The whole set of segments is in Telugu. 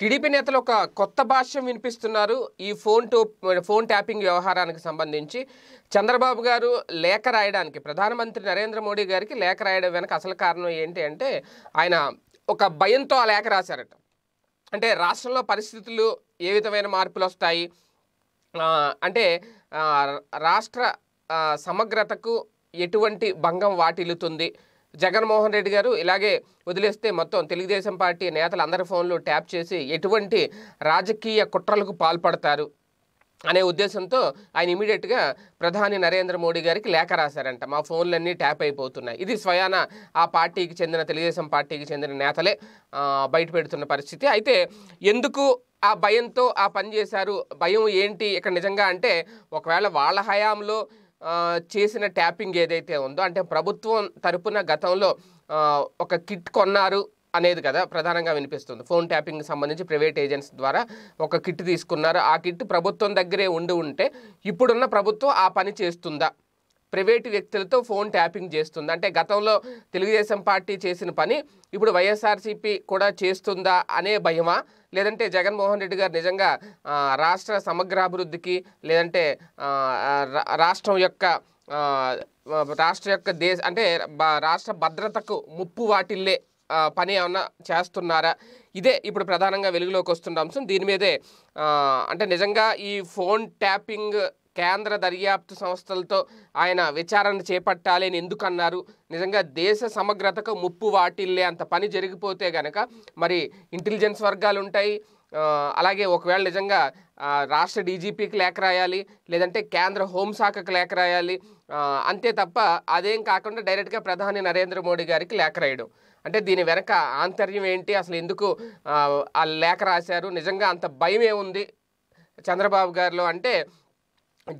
టీడీపీ నేతలు ఒక కొత్త భాష్యం వినిపిస్తున్నారు ఈ ఫోన్ టూ ఫోన్ ట్యాపింగ్ వ్యవహారానికి సంబంధించి చంద్రబాబు గారు లేఖ రాయడానికి ప్రధానమంత్రి నరేంద్ర మోడీ గారికి లేఖ రాయడం వెనక అసలు కారణం ఏంటి అంటే ఆయన ఒక భయంతో ఆ లేఖ రాశారట అంటే రాష్ట్రంలో పరిస్థితులు ఏ విధమైన మార్పులు వస్తాయి అంటే రాష్ట్ర సమగ్రతకు ఎటువంటి భంగం వాటిల్లుతుంది జగన్మోహన్ రెడ్డి గారు ఇలాగే వదిలేస్తే మొత్తం తెలుగుదేశం పార్టీ నేతలు అందరి ఫోన్లు ట్యాప్ చేసి ఎటువంటి రాజకీయ కుట్రలకు పాల్పడతారు అనే ఉద్దేశంతో ఆయన ఇమీడియట్గా ప్రధాని నరేంద్ర మోడీ గారికి లేఖ రాశారంట మా ఫోన్లన్నీ ట్యాప్ అయిపోతున్నాయి ఇది స్వయాన ఆ పార్టీకి చెందిన తెలుగుదేశం పార్టీకి చెందిన నేతలే బయట పరిస్థితి అయితే ఎందుకు ఆ భయంతో ఆ పని చేశారు భయం ఏంటి ఇక్కడ నిజంగా అంటే ఒకవేళ వాళ్ళ హయాంలో చేసిన ట్యాపింగ్ ఏదైతే ఉందో అంటే ప్రభుత్వం తరపున గతంలో ఒక కిట్ కొన్నారు అనేది కదా ప్రధానంగా వినిపిస్తుంది ఫోన్ ట్యాపింగ్కి సంబంధించి ప్రైవేట్ ఏజెంట్స్ ద్వారా ఒక కిట్ తీసుకున్నారు ఆ కిట్ ప్రభుత్వం దగ్గరే ఉండి ఉంటే ఇప్పుడున్న ప్రభుత్వం ఆ పని చేస్తుందా ప్రైవేటు వ్యక్తులతో ఫోన్ ట్యాపింగ్ చేస్తుంది అంటే గతంలో తెలుగుదేశం పార్టీ చేసిన పని ఇప్పుడు వైఎస్ఆర్సీపీ కూడా చేస్తుందా అనే భయమా లేదంటే జగన్మోహన్ రెడ్డి గారు నిజంగా రాష్ట్ర సమగ్రాభివృద్ధికి లేదంటే రాష్ట్రం యొక్క రాష్ట్ర యొక్క దేశ అంటే రాష్ట్ర భద్రతకు ముప్పు వాటిల్లే పని ఏమన్నా చేస్తున్నారా ఇదే ఇప్పుడు ప్రధానంగా వెలుగులోకి వస్తున్న అంశం దీని మీదే అంటే నిజంగా ఈ ఫోన్ ట్యాపింగ్ కేంద్ర దర్యాప్తు సంస్థలతో ఆయన విచారణ చేపట్టాలి అని ఎందుకన్నారు నిజంగా దేశ సమగ్రతకు ముప్పు వాటిల్లే అంత పని జరిగిపోతే గనక మరి ఇంటెలిజెన్స్ వర్గాలు ఉంటాయి అలాగే ఒకవేళ నిజంగా రాష్ట్ర డీజీపీకి లేఖ రాయాలి లేదంటే కేంద్ర హోంశాఖకు లేఖ రాయాలి అంతే తప్ప అదేం కాకుండా డైరెక్ట్గా ప్రధాని నరేంద్ర మోడీ గారికి లేఖ రాయడం అంటే దీని వెనక ఆంతర్యం ఏంటి అసలు ఎందుకు ఆ లేఖ రాశారు నిజంగా అంత భయం ఏముంది చంద్రబాబు గారిలో అంటే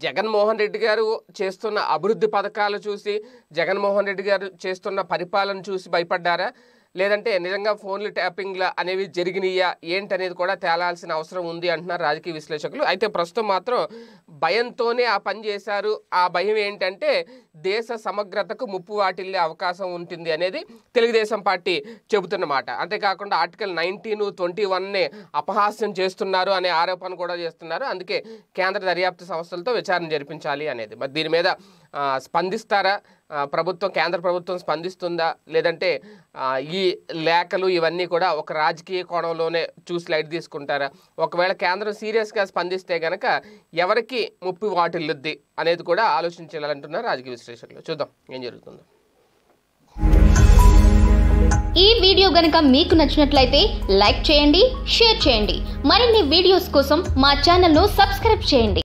జగన్మోహన్ రెడ్డి గారు చేస్తున్న అభివృద్ధి పథకాలు చూసి జగన్మోహన్ రెడ్డి గారు చేస్తున్న పరిపాలన చూసి భయపడ్డారా లేదంటే నిజంగా ఫోన్లు ట్యాపింగ్లు అనేవి జరిగినాయా ఏంటనేది కూడా తేలాల్సిన అవసరం ఉంది అంటున్నారు రాజకీయ విశ్లేషకులు అయితే ప్రస్తుతం మాత్రం భయంతోనే ఆ పని చేశారు ఆ భయం ఏంటంటే దేశ సమగ్రతకు ముప్పు వాటిల్లే అవకాశం ఉంటుంది అనేది తెలుగుదేశం పార్టీ చెబుతున్నమాట అంతేకాకుండా ఆర్టికల్ నైన్టీన్ ట్వంటీ వన్ని అపహాస్యం చేస్తున్నారు అనే ఆరోపణ కూడా చేస్తున్నారు అందుకే కేంద్ర దర్యాప్తు సంస్థలతో విచారణ జరిపించాలి అనేది మరి దీని మీద స్పందిస్తారా ప్రభుత్వం కేంద్ర ప్రభుత్వం స్పందిస్తుందా లేదంటే ఈ లేఖలు ఇవన్నీ కూడా ఒక రాజకీయ కోణంలోనే చూసి లైట్ తీసుకుంటారా ఒకవేళ కేంద్రం సీరియస్గా స్పందిస్తే కనుక ఎవరికి ముప్పు వాటిల్లుద్ది అనేది కూడా ఆలోచించాలంటున్నారు రాజకీయ రిజిస్ట్రేషన్లో చూద్దాం ఏం జరుగుతుందో ఈ వీడియో గనక మీకు నచ్చినట్లయితే లైక్ చేయండి షేర్ చేయండి మరిన్ని వీడియోస్ కోసం మా ఛానల్ను సబ్స్క్రైబ్ చేయండి